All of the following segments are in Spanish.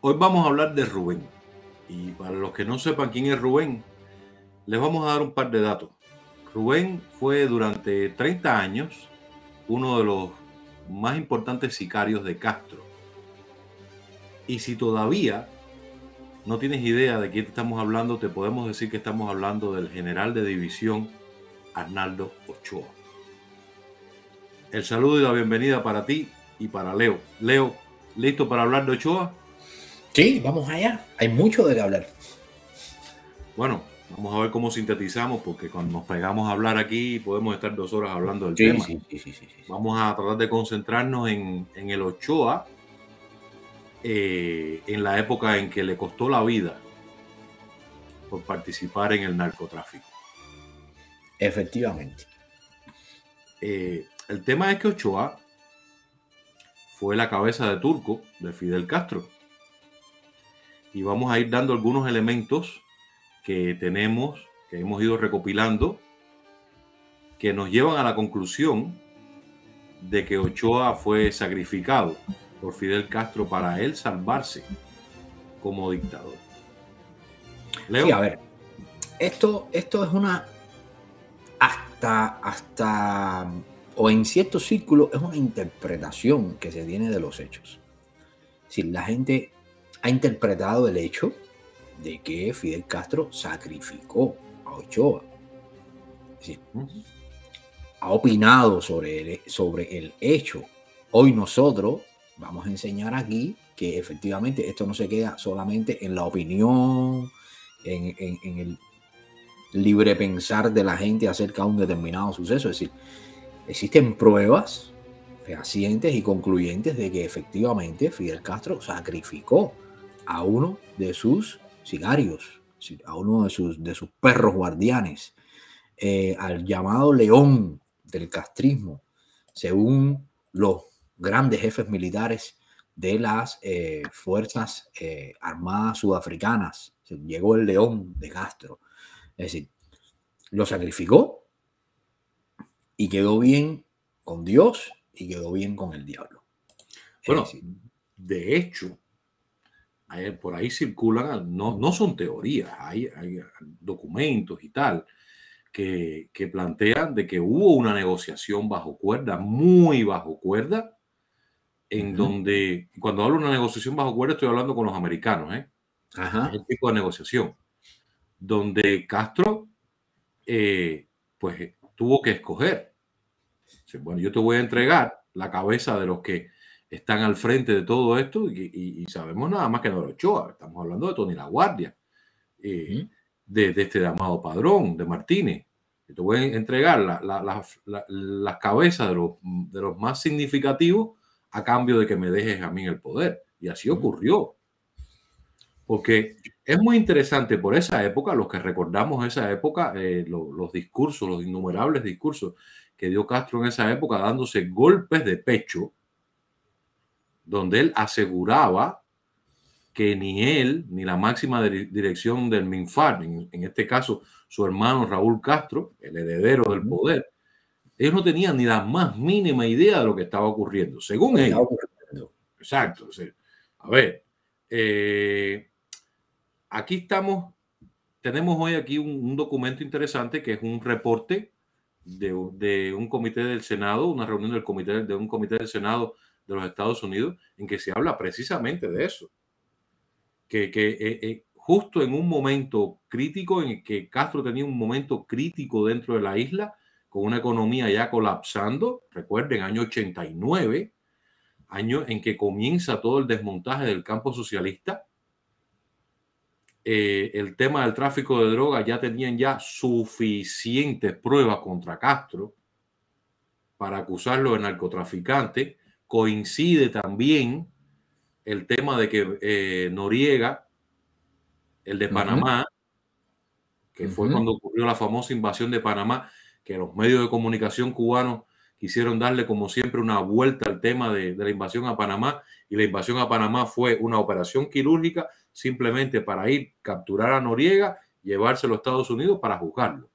Hoy vamos a hablar de Rubén. Y para los que no sepan quién es Rubén, les vamos a dar un par de datos. Rubén fue durante 30 años uno de los más importantes sicarios de Castro. Y si todavía no tienes idea de quién estamos hablando, te podemos decir que estamos hablando del general de división Arnaldo Ochoa. El saludo y la bienvenida para ti y para Leo. Leo, ¿listo para hablar de Ochoa? Sí, vamos allá. Hay mucho de qué hablar. Bueno, vamos a ver cómo sintetizamos, porque cuando nos pegamos a hablar aquí podemos estar dos horas hablando del tema. vamos a tratar de concentrarnos en, el Ochoa, eh, en la época en que le costó la vida por participar en el narcotráfico. Efectivamente. Eh, el tema es que Ochoa fue la cabeza de turco de Fidel Castro y vamos a ir dando algunos elementos que tenemos, que hemos ido recopilando, que nos llevan a la conclusión de que Ochoa fue sacrificado por Fidel Castro para él salvarse como dictador. Sí, a ver, esto, esto es una, hasta, hasta, o en cierto círculo es una interpretación que se tiene de los hechos. Si la gente ha interpretado el hecho de que Fidel Castro sacrificó a Ochoa. ha opinado sobre el, sobre el hecho. Hoy nosotros vamos a enseñar aquí que efectivamente esto no se queda solamente en la opinión, en, en el libre pensar de la gente acerca de un determinado suceso. Es decir, existen pruebas fehacientes y concluyentes de que efectivamente Fidel Castro sacrificó a uno de sus sicarios, a uno de sus, de sus perros guardianes, eh, al llamado león del castrismo, según los grandes jefes militares de las eh, Fuerzas eh, Armadas Sudafricanas. Llegó el león de Castro. Es decir, lo sacrificó y quedó bien con Dios y quedó bien con el diablo. bueno, de hecho, por ahí circulan, no, son teorías, hay, documentos y tal, que, plantean de que hubo una negociación bajo cuerda, muy bajo cuerda, en donde, cuando hablo de una negociación bajo cuerda, estoy hablando con los americanos, ¿eh? Ajá. Es tipo de negociación, donde Castro, eh, pues, tuvo que escoger. Bueno, yo te voy a entregar la cabeza de los que están al frente de todo esto y, sabemos nada más que no de estamos hablando de Tony La Guardia, eh, de, este llamado Padrón, de Martínez. te voy a entregar las cabezas de los, de los más significativos a cambio de que me dejes a mí el poder. Y así ocurrió. Porque es muy interesante por esa época, los que recordamos esa época, eh, los discursos, los innumerables discursos que dio Castro en esa época, dándose golpes de pecho donde él aseguraba que ni él ni la máxima dirección del MINFAR, en, este caso su hermano Raúl Castro, el heredero del poder, ellos no tenían ni la más mínima idea de lo que estaba ocurriendo, según él. Exacto. a ver, eh, aquí estamos, tenemos hoy aquí un, documento interesante que es un reporte de, de, un comité del Senado, una reunión del comité, de un comité del Senado de los Estados Unidos, en que se habla precisamente de eso. Que, eh, eh, justo en un momento crítico, en que Castro tenía un momento crítico dentro de la isla, con una economía ya colapsando, recuerden, año 89, año en que comienza todo el desmontaje del campo socialista, eh, el tema del tráfico de drogas ya tenían ya suficientes pruebas contra Castro para acusarlo de narcotraficante coincide también el tema de que eh, Noriega, el de Panamá, que fue cuando ocurrió la famosa invasión de Panamá, que los medios de comunicación cubanos quisieron darle como siempre una vuelta al tema de, la invasión a Panamá y la invasión a Panamá fue una operación quirúrgica simplemente para ir capturar a Noriega, llevárselo a Estados Unidos para juzgarlo.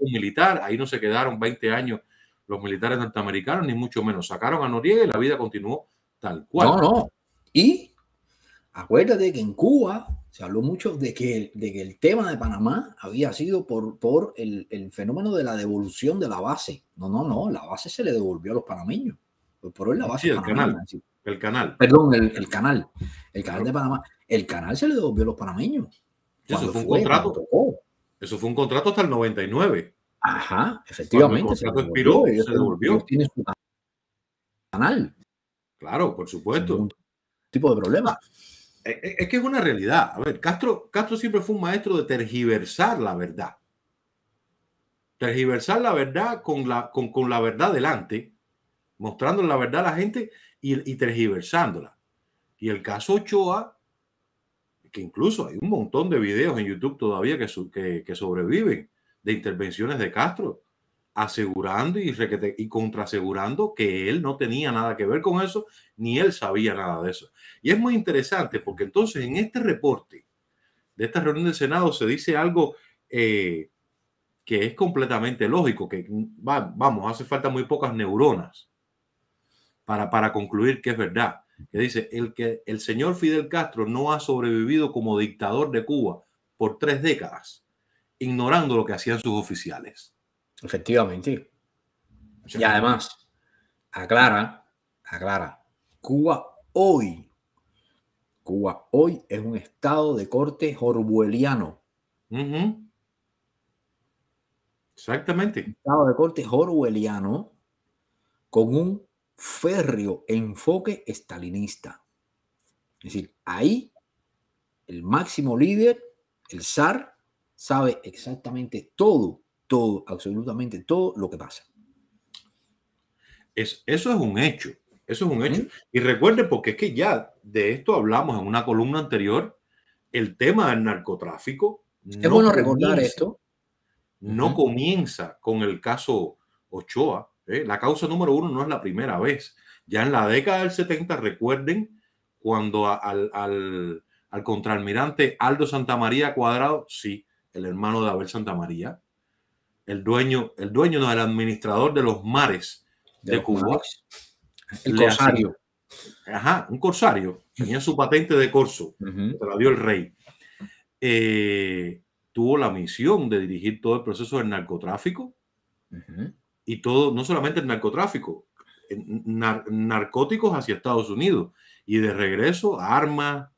militar, ahí no se quedaron 20 años los militares norteamericanos, ni mucho menos. Sacaron a Noriega y la vida continuó tal cual. No, no. Y acuérdate que en Cuba se habló mucho de que, de el tema de Panamá había sido por, por el, fenómeno de la devolución de la base. No, no, no, la base se le devolvió a los panameños. Por hoy la base sí, el canal. El canal. Perdón, el, canal. El canal de Panamá. El canal se le devolvió a los panameños. Eso fue un contrato. Eso fue un contrato hasta el 99. Ajá, efectivamente. Se, expiró, se, se devolvió. Tiene su canal. Claro, por supuesto. un tipo de problema. Ah, e, e, es, que es una realidad. A ver, Castro, Castro siempre fue un maestro de tergiversar la verdad. Tergiversar la verdad con la, con, la verdad delante, mostrando la verdad a la gente y, tergiversándola. Y el caso Ochoa que incluso hay un montón de videos en YouTube todavía que, que, que sobreviven, de intervenciones de Castro, asegurando y, y contrasegurando que él no tenía nada que ver con eso, ni él sabía nada de eso. Y es muy interesante porque entonces en este reporte de esta reunión del Senado se dice algo eh, que es completamente lógico, que va, vamos, hace falta muy pocas neuronas para, para concluir que es verdad que dice el que el señor Fidel Castro no ha sobrevivido como dictador de Cuba por tres décadas ignorando lo que hacían sus oficiales. Efectivamente. Y además, aclara, aclara, Cuba hoy, Cuba hoy es un estado de corte orwelliano. Exactamente. Un estado de corte orwelliano con un férreo enfoque estalinista. Es decir, ahí el máximo líder, el zar, sabe exactamente todo, todo, absolutamente todo lo que pasa. Es, eso es un hecho, eso es un hecho. Y recuerden porque es que ya de esto hablamos en una columna anterior, el tema del narcotráfico. Es bueno recordar esto. No comienza con el caso Ochoa. ¿eh? La causa número uno no es la primera vez. Ya en la década del 70, recuerden cuando al, al, al, contraalmirante Aldo Santamaría Cuadrado, sí, el hermano de Abel Santa María. El dueño, el dueño no, el administrador de los mares de, Cuba. El corsario. ajá, un corsario. Tenía su patente de corso, la dio el rey. Eh, tuvo la misión de dirigir todo el proceso del narcotráfico y todo, no solamente el narcotráfico, narcóticos hacia Estados Unidos y de regreso armas,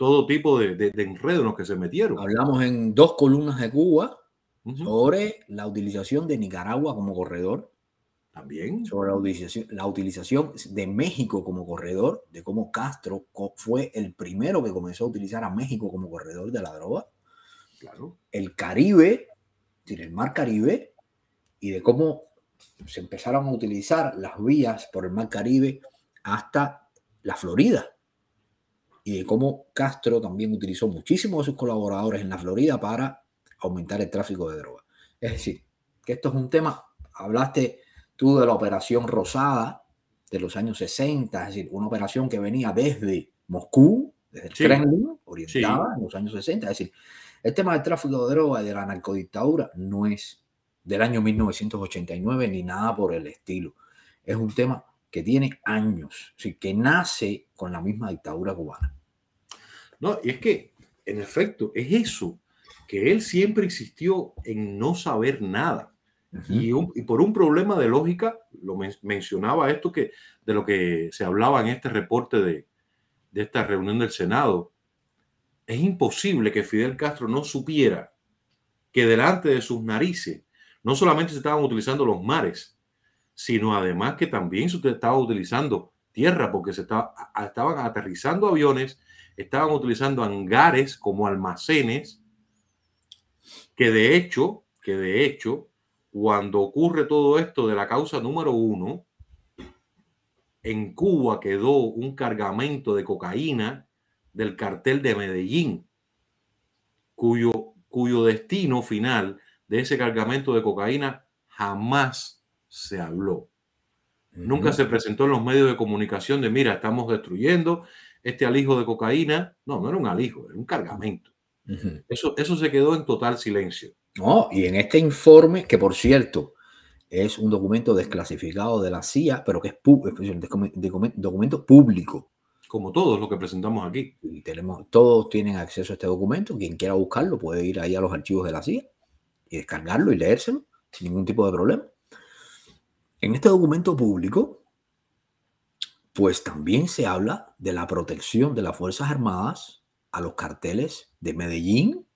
todo tipo de, enredos en los que se metieron. Hablamos en dos columnas de Cuba sobre la utilización de Nicaragua como corredor. También. Sobre la utilización, de México como corredor, de cómo Castro fue el primero que comenzó a utilizar a México como corredor de la droga. Claro. El Caribe, el Mar Caribe, y de cómo se empezaron a utilizar las vías por el Mar Caribe hasta la Florida y de cómo Castro también utilizó muchísimos de sus colaboradores en la Florida para aumentar el tráfico de droga. Es decir, que esto es un tema, hablaste tú de la operación Rosada de los años 60, es decir, una operación que venía desde Moscú, desde el Kremlin, orientada en los años 60. Es decir, el tema del tráfico de droga y de la narcodictadura no es del año 1989 ni nada por el estilo. Es un tema que tiene años, que nace con la misma dictadura cubana. No, y es que, en efecto, es eso, que él siempre insistió en no saber nada. y, por un problema de lógica, lo mencionaba esto que de lo que se hablaba en este reporte de, esta reunión del Senado, es imposible que Fidel Castro no supiera que delante de sus narices no solamente se estaban utilizando los mares, sino además que también se estaba utilizando tierra, porque se estaba, estaban aterrizando aviones estaban utilizando hangares como almacenes, que de hecho, que de hecho, cuando ocurre todo esto de la causa número uno, en Cuba quedó un cargamento de cocaína del cartel de Medellín, cuyo, cuyo destino final de ese cargamento de cocaína jamás se habló. Nunca se presentó en los medios de comunicación de, mira, estamos destruyendo este alijo de cocaína. No, no era un alijo, era un cargamento. eso, eso se quedó en total silencio. No, y en este informe, que por cierto, es un documento desclasificado de la CIA, pero que es, un documento público. Como todos los que presentamos aquí. tenemos, todos tienen acceso a este documento. Quien quiera buscarlo puede ir ahí a los archivos de la CIA y descargarlo y leérselo sin ningún tipo de problema. En este documento público pues también se habla de la protección de las Fuerzas Armadas a los carteles de Medellín,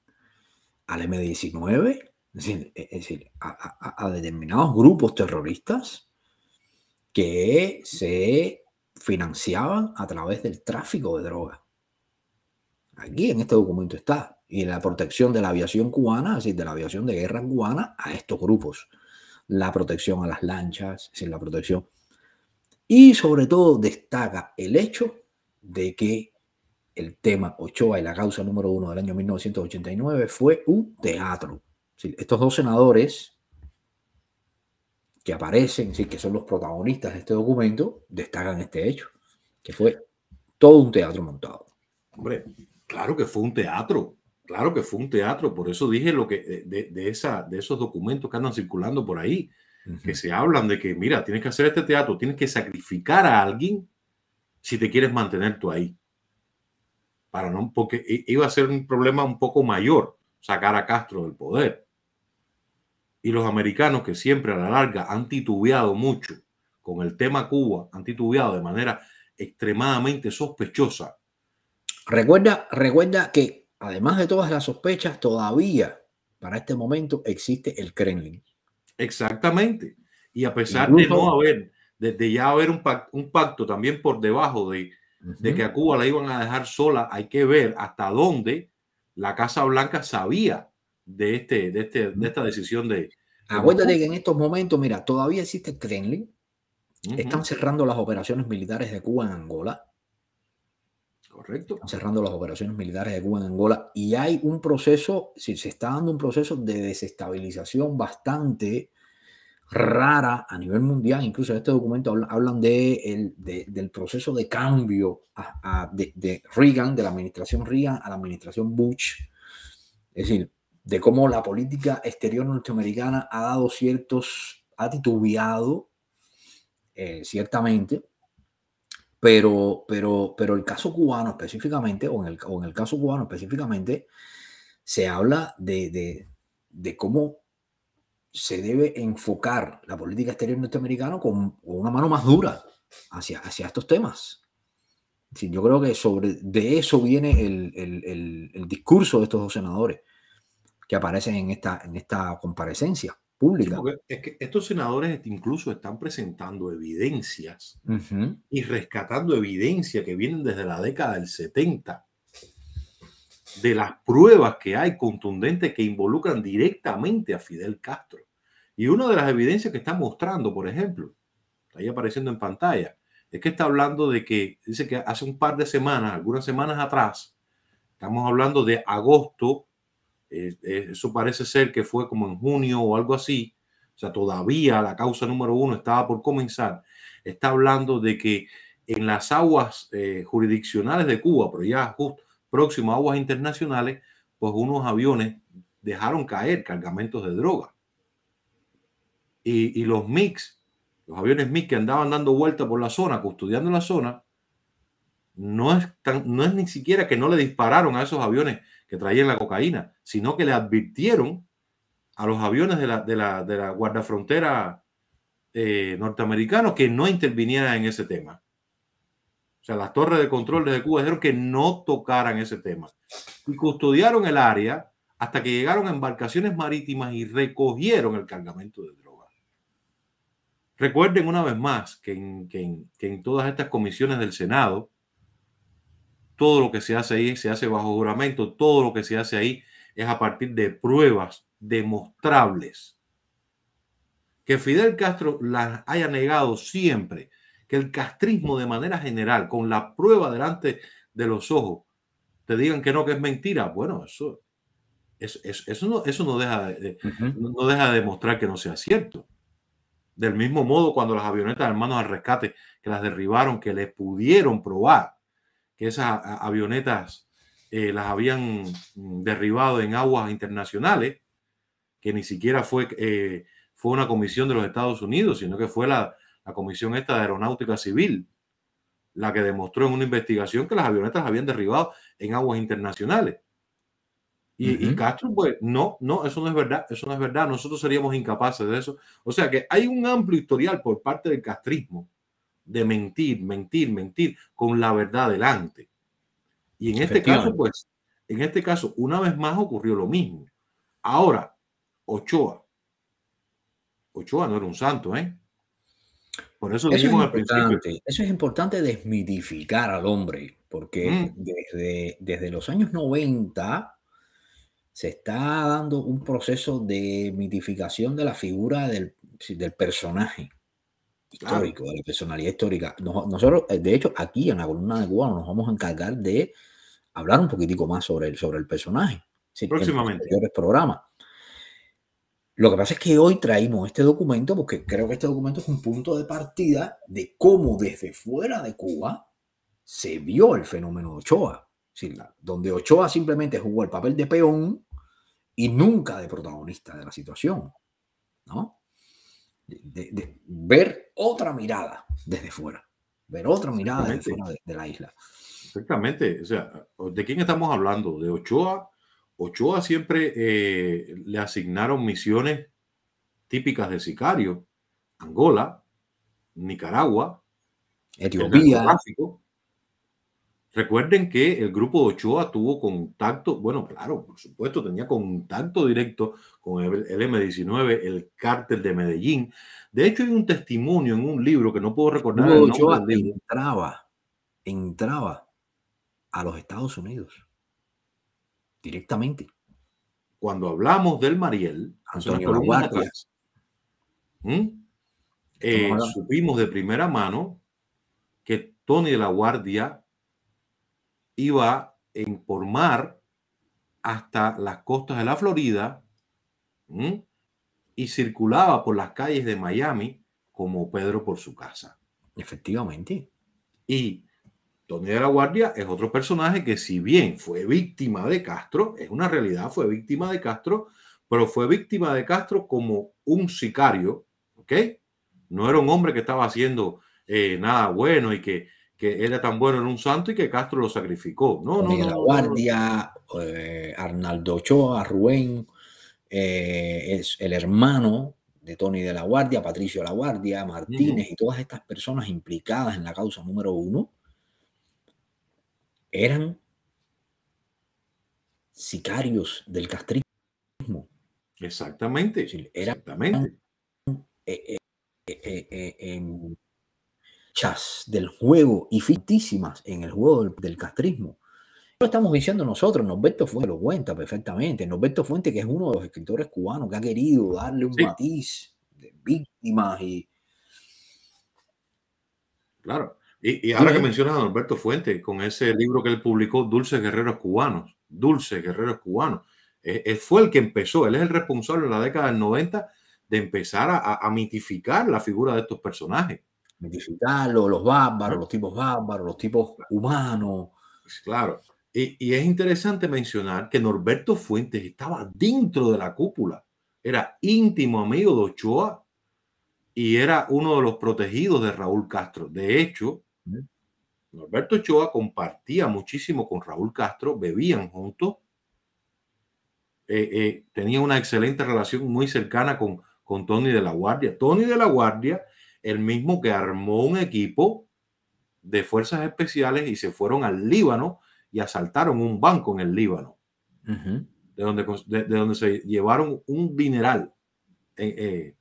al M19, es decir, e, a, determinados grupos terroristas que se financiaban a través del tráfico de droga. Aquí en este documento está. Y la protección de la aviación cubana, es de la aviación de guerra cubana a estos grupos. La protección a las lanchas, es decir, la protección y sobre todo destaca el hecho de que el tema Ochoa y la causa número uno del año 1989 fue un teatro. Estos dos senadores que aparecen, que son los protagonistas de este documento, destacan este hecho, que fue todo un teatro montado. Hombre, claro que fue un teatro, claro que fue un teatro, por eso dije lo que de, de, esa, de esos documentos que andan circulando por ahí, que se hablan de que, mira, tienes que hacer este teatro, tienes que sacrificar a alguien si te quieres mantener tú ahí. Para no, porque iba a ser un problema un poco mayor sacar a Castro del poder. Y los americanos que siempre a la larga han titubeado mucho con el tema Cuba, han titubeado de manera extremadamente sospechosa. Recuerda, recuerda que además de todas las sospechas, todavía para este momento existe el Kremlin. Exactamente. Y a pesar de no haber, desde ya haber un pacto, un pacto también por debajo de, que a Cuba la iban a dejar sola, hay que ver hasta dónde la Casa Blanca sabía de, este, de, este, de esta decisión de... Acuérdate que en estos momentos, mira, todavía existe Kremlin, están cerrando las operaciones militares de Cuba en Angola, Correcto. cerrando las operaciones militares de Cuba en Angola y hay un proceso, se, se está dando un proceso de desestabilización bastante rara a nivel mundial. Incluso en este documento hablan, de, el, del proceso de cambio de, Reagan, de la administración Reagan a la administración Bush. Es decir, de cómo la política exterior norteamericana ha dado ciertos, ha titubeado, eh, ciertamente, pero, pero, el caso cubano específicamente, o en el, caso cubano específicamente, se habla de, cómo se debe enfocar la política exterior norteamericana con, una mano más dura hacia, hacia estos temas. Sí, yo creo que sobre, de eso viene el, discurso de estos dos senadores que aparecen en esta, en esta comparecencia pública. es que estos senadores incluso están presentando evidencias y rescatando evidencia que vienen desde la década del 70 de las pruebas que hay contundentes que involucran directamente a Fidel Castro. Y una de las evidencias que está mostrando, por ejemplo, está ahí apareciendo en pantalla, es que está hablando de que, dice que hace un par de semanas, algunas semanas atrás, estamos hablando de agosto eso parece ser que fue como en junio o algo así. O sea, todavía la causa número uno estaba por comenzar. Está hablando de que en las aguas eh, jurisdiccionales de Cuba, pero ya justo próximo a aguas internacionales, pues unos aviones dejaron caer cargamentos de droga. Y, y los MIX, los aviones MIX que andaban dando vuelta por la zona, custodiando la zona, no es, tan, no es ni siquiera que no le dispararon a esos aviones que traían la cocaína, sino que le advirtieron a los aviones de la, de la, guardafrontera eh, que no intervinieran en ese tema. O sea, las torres de control de Cuba dijeron que no tocaran ese tema. Y custodiaron el área hasta que llegaron embarcaciones marítimas y recogieron el cargamento de droga. Recuerden una vez más que en, que en todas estas comisiones del Senado, todo lo que se hace ahí se hace bajo juramento, todo lo que se hace ahí es a partir de pruebas demostrables. Que Fidel Castro las haya negado siempre, que el castrismo de manera general, con la prueba delante de los ojos, te digan que no, que es mentira. Bueno, eso, eso, no, eso no, deja de, no deja de demostrar que no sea cierto. Del mismo modo, cuando las avionetas de hermanos al rescate, que las derribaron, que les pudieron probar que esas avionetas eh, las habían mm, derribado en aguas internacionales, que ni siquiera fue, eh, fue una comisión de los Estados Unidos, sino que fue la, comisión esta de aeronáutica civil, la que demostró en una investigación que las avionetas habían derribado en aguas internacionales. Y, y, Castro, pues, no, no, eso no es verdad, eso no es verdad, nosotros seríamos incapaces de eso. O sea que hay un amplio historial por parte del castrismo de mentir, mentir, mentir, con la verdad delante. Y en este caso, pues, en este caso, una vez más ocurrió lo mismo. Ahora, Ochoa. Ochoa no era un santo, ¿eh? Por eso, eso es importante, Eso es importante desmitificar al hombre, porque mm. desde, los años 90 se está dando un proceso de mitificación de la figura del, del personaje histórico, de la personalidad histórica. nosotros, eh, de hecho, aquí en la columna de Cuba nos vamos a encargar de hablar un poquitico más sobre el, sobre el personaje. Próximamente. En programa. Lo que pasa es que hoy traímos este documento porque creo que este documento es un punto de partida de cómo desde fuera de Cuba se vio el fenómeno de Ochoa. donde Ochoa simplemente jugó el papel de peón y nunca de protagonista de la situación. ¿no? de, ver otra mirada desde fuera, ver otra mirada desde fuera de, la isla. Exactamente, o sea, ¿de quién estamos hablando? ¿De Ochoa? Ochoa siempre eh, le asignaron misiones típicas de sicario, Angola, Nicaragua, Etiopía. Recuerden que el grupo de Ochoa tuvo contacto, bueno, claro, por supuesto, tenía contacto directo con el, M19, el cártel de Medellín. De hecho, hay un testimonio en un libro que no puedo recordar. entraba, entraba a los Estados Unidos directamente. Cuando hablamos del Mariel, Antonio La Eh, supimos de primera mano que Tony de la Guardia iba a informar hasta las costas de la Florida y circulaba por las calles de Miami como Pedro por su casa. Efectivamente. Y Tony de la Guardia es otro personaje que si bien fue víctima de Castro, es una realidad, fue víctima de Castro, pero fue víctima de Castro como un sicario, ¿ok? No era un hombre que estaba haciendo eh, nada bueno y que, era tan bueno en un santo y que Castro lo sacrificó. No, Tony no, de la Guardia, eh, Arnaldo Ochoa, Rubén, eh, es el hermano de Tony de la Guardia, Patricio de la Guardia, Martínez y todas estas personas implicadas en la causa número uno, eran sicarios del castrismo. Exactamente. Eran, exactamente. Eh, eh, chas del juego y fictísimas en el juego del castrismo estamos diciendo nosotros, Norberto Fuente lo cuenta perfectamente. Norberto Fuente, que es uno de los escritores cubanos que ha querido darle un matiz de víctimas y. Claro. Y, ahora que mencionas a Norberto Fuente, con ese libro que él publicó, Dulces Guerreros Cubanos, Dulces Guerreros Cubanos, eh, él, fue el que empezó, él es el responsable en la década del 90 de empezar a, mitificar la figura de estos personajes. mitificarlo, los bárbaros, los tipos bárbaros, los tipos humanos. Claro. Y, es interesante mencionar que Norberto Fuentes estaba dentro de la cúpula, era íntimo amigo de Ochoa y era uno de los protegidos de Raúl Castro. De hecho, Norberto Ochoa compartía muchísimo con Raúl Castro, bebían juntos, eh, eh, tenía una excelente relación muy cercana con, con Tony de la Guardia. Tony de la Guardia, el mismo que armó un equipo de fuerzas especiales y se fueron al Líbano y asaltaron un banco en el Líbano, de, donde, de, donde se llevaron un mineral eh, eh,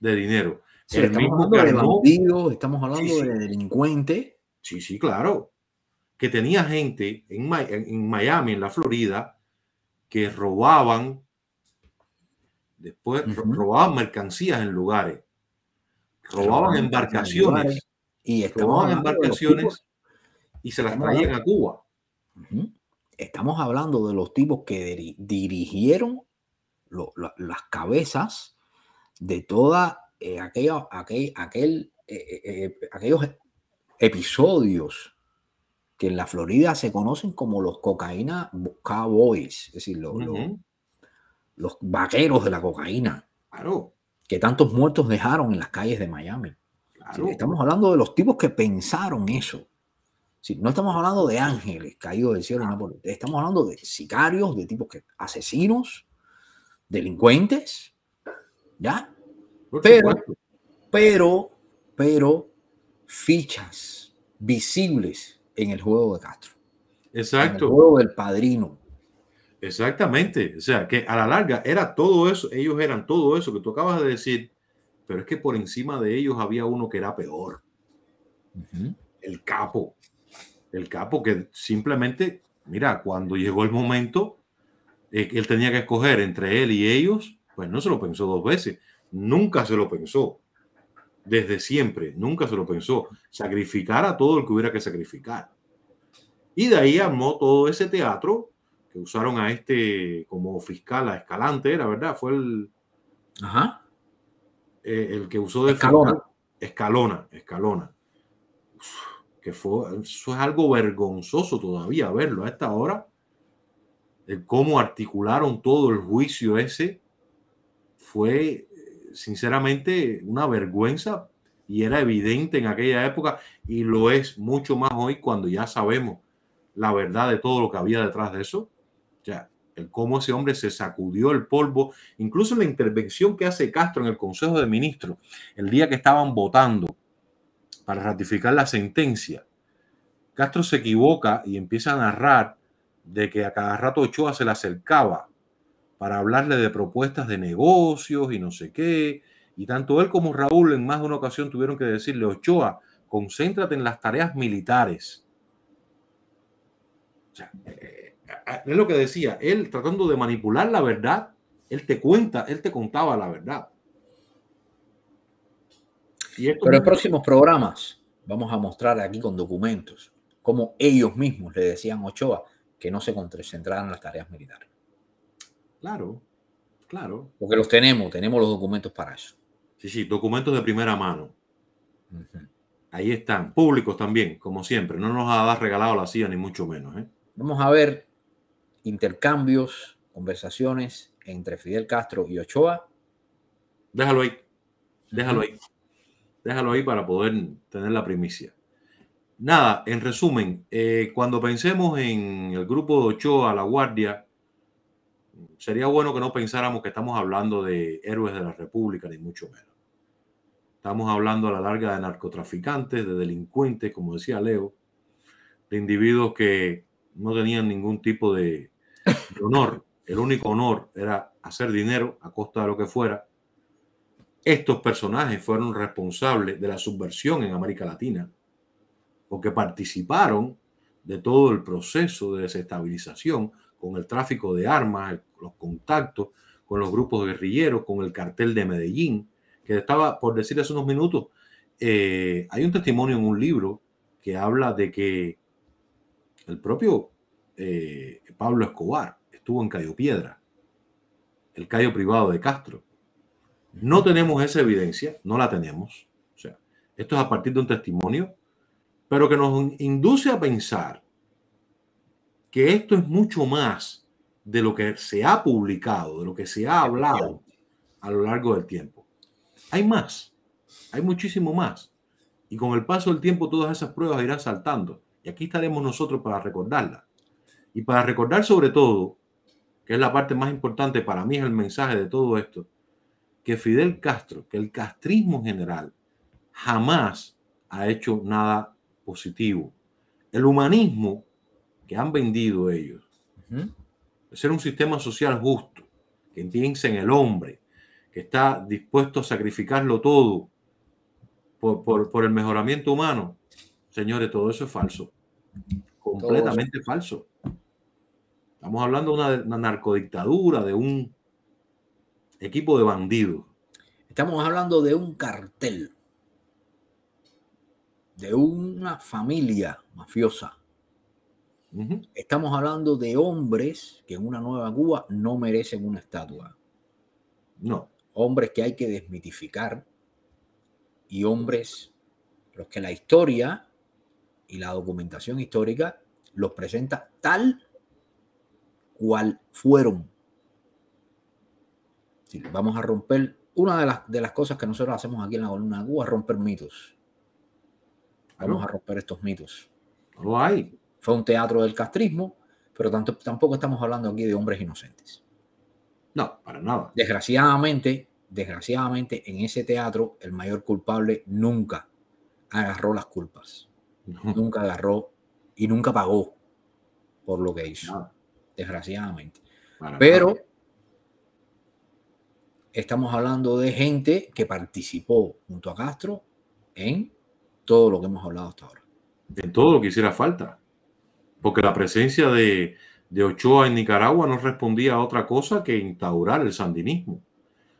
de dinero. estamos, hablando de bandido, estamos hablando de delincuentes. Sí, sí, claro. Que tenía gente en, Miami, en la Florida, que robaban, después robaban mercancías en lugares, robaban embarcaciones, y robaban embarcaciones y se las traían a Cuba. Estamos hablando de los tipos que dirigieron las cabezas de toda eh, aquel, aquel, eh, eh, aquellos episodios que en la Florida se conocen como los cocaína cowboys, es decir, los, vaqueros de la cocaína, claro. que tantos muertos dejaron en las calles de Miami. estamos hablando de los tipos que pensaron eso no estamos hablando de ángeles caídos del cielo, estamos hablando de sicarios, de tipos que asesinos, delincuentes, ¿ya? pero, pero, fichas visibles en el juego de Castro. Exacto. el juego del padrino. Exactamente. O sea, que a la larga era todo eso, ellos eran todo eso que tú acabas de decir, pero es que por encima de ellos había uno que era peor. El capo el capo que simplemente, mira, cuando llegó el momento, eh, él tenía que escoger entre él y ellos, pues no se lo pensó dos veces, nunca se lo pensó, desde siempre, nunca se lo pensó, sacrificar a todo el que hubiera que sacrificar. Y de ahí armó todo ese teatro que usaron a este como fiscal, a Escalante, era verdad, fue el... Ajá. Eh, el que usó de... Escalona. Escalona, Escalona eso es algo vergonzoso todavía verlo a esta hora, el cómo articularon todo el juicio ese, fue sinceramente una vergüenza y era evidente en aquella época y lo es mucho más hoy cuando ya sabemos la verdad de todo lo que había detrás de eso. O sea, el cómo ese hombre se sacudió el polvo, incluso la intervención que hace Castro en el Consejo de Ministros, el día que estaban votando para ratificar la sentencia. Castro se equivoca y empieza a narrar de que a cada rato Ochoa se le acercaba para hablarle de propuestas de negocios y no sé qué. Y tanto él como Raúl en más de una ocasión tuvieron que decirle, Ochoa, concéntrate en las tareas militares. O sea, eh, eh, es lo que decía, él tratando de manipular la verdad, él te cuenta, él te contaba la verdad. Pero en próximos programas vamos a mostrar aquí con documentos cómo ellos mismos le decían a Ochoa que no se concentraran en las tareas militares. Claro, claro. Porque los tenemos, tenemos los documentos para eso. Sí, sí, documentos de primera mano. Ahí están, públicos también, como siempre. No nos ha regalado la CIA, ni mucho menos. ¿eh? Vamos a ver intercambios, conversaciones entre Fidel Castro y Ochoa. Déjalo ahí, déjalo ahí déjalo ahí para poder tener la primicia. Nada, en resumen, eh, cuando pensemos en el grupo de Ochoa, La Guardia, sería bueno que no pensáramos que estamos hablando de héroes de la República, ni mucho menos. Estamos hablando a la larga de narcotraficantes, de delincuentes, como decía Leo, de individuos que no tenían ningún tipo de honor. El único honor era hacer dinero a costa de lo que fuera estos personajes fueron responsables de la subversión en América Latina, porque participaron de todo el proceso de desestabilización con el tráfico de armas, los contactos con los grupos guerrilleros, con el cartel de Medellín, que estaba por decir hace unos minutos. Eh, hay un testimonio en un libro que habla de que el propio eh, Pablo Escobar estuvo en Cayo Piedra, el Cayo privado de Castro. No tenemos esa evidencia, no la tenemos. O sea, esto es a partir de un testimonio, pero que nos induce a pensar que esto es mucho más de lo que se ha publicado, de lo que se ha hablado a lo largo del tiempo. Hay más, hay muchísimo más. Y con el paso del tiempo todas esas pruebas irán saltando. Y aquí estaremos nosotros para recordarlas. Y para recordar sobre todo, que es la parte más importante para mí, es el mensaje de todo esto, que Fidel Castro, que el castrismo en general, jamás ha hecho nada positivo. El humanismo que han vendido ellos, ser un sistema social justo, que piensa en el hombre, que está dispuesto a sacrificarlo todo por, el mejoramiento humano. Señores, todo eso es falso. Completamente falso. Estamos hablando de una narcodictadura, de un Equipo de bandidos. Estamos hablando de un cartel, de una familia mafiosa. Estamos hablando de hombres que en una nueva Cuba no merecen una estatua. No. Hombres que hay que desmitificar y hombres los que la historia y la documentación histórica los presenta tal cual fueron vamos a romper una de las, de las cosas que nosotros hacemos aquí en la columna de romper mitos. Vamos a romper estos mitos. No hay. Fue un teatro del castrismo, pero tanto, tampoco estamos hablando aquí de hombres inocentes. No, para nada. Desgraciadamente, desgraciadamente, en ese teatro el mayor culpable nunca agarró las culpas. Nunca agarró y nunca pagó por lo que hizo. Desgraciadamente. pero estamos hablando de gente que participó junto a Castro en todo lo que hemos hablado hasta ahora. En todo lo que hiciera falta. Porque la presencia de, Ochoa en Nicaragua no respondía a otra cosa que instaurar el sandinismo.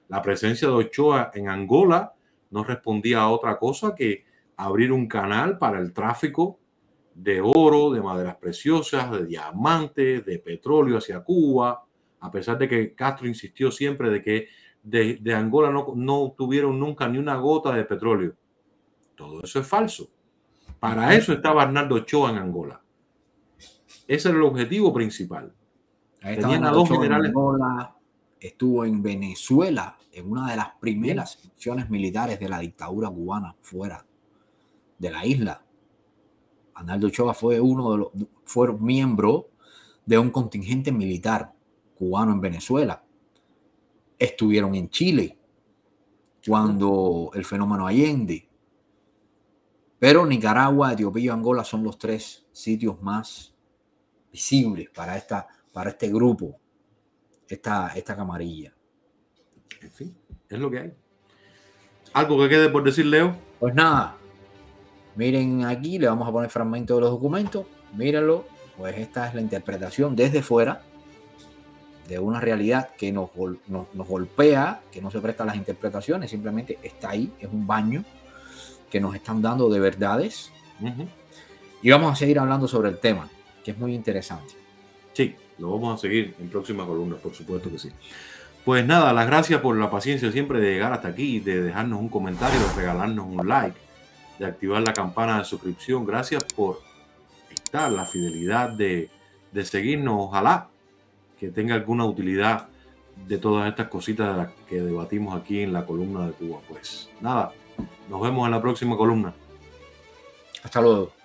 La presencia de Ochoa en Angola no respondía a otra cosa que abrir un canal para el tráfico de oro, de maderas preciosas, de diamantes, de petróleo hacia Cuba, a pesar de que Castro insistió siempre de que de, Angola no, no tuvieron nunca ni una gota de petróleo. Todo eso es falso. Para eso estaba Arnaldo Ochoa en Angola. Ese era el objetivo principal. Angola, estuvo en Venezuela, en una de las primeras acciones militares de la dictadura cubana, fuera de la isla. Arnaldo Ochoa fue uno de los, fue miembro de un contingente militar cubano en Venezuela estuvieron en Chile cuando el fenómeno Allende. Pero Nicaragua, Etiopía y Angola son los tres sitios más visibles para, esta, para este grupo, esta, esta camarilla. En fin, es lo que hay. ¿Algo que quede por decir, Leo? Pues nada. Miren aquí, le vamos a poner fragmento de los documentos. Míralo. Pues esta es la interpretación desde fuera de una realidad que nos, golpea, que no se presta a las interpretaciones, simplemente está ahí, es un baño que nos están dando de verdades. Y vamos a seguir hablando sobre el tema, que es muy interesante. Sí, lo vamos a seguir en próxima columna, por supuesto que sí. Pues nada, las gracias por la paciencia siempre de llegar hasta aquí, de dejarnos un comentario, de regalarnos un like, de activar la campana de suscripción. Gracias por estar, la fidelidad de seguirnos. Ojalá que tenga alguna utilidad de todas estas cositas que debatimos aquí en la columna de Cuba. Pues nada, nos vemos en la próxima columna. Hasta luego.